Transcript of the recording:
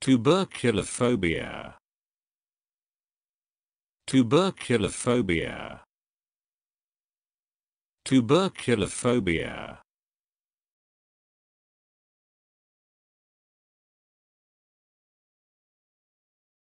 Tuberculophobia. Tuberculophobia. Tuberculophobia.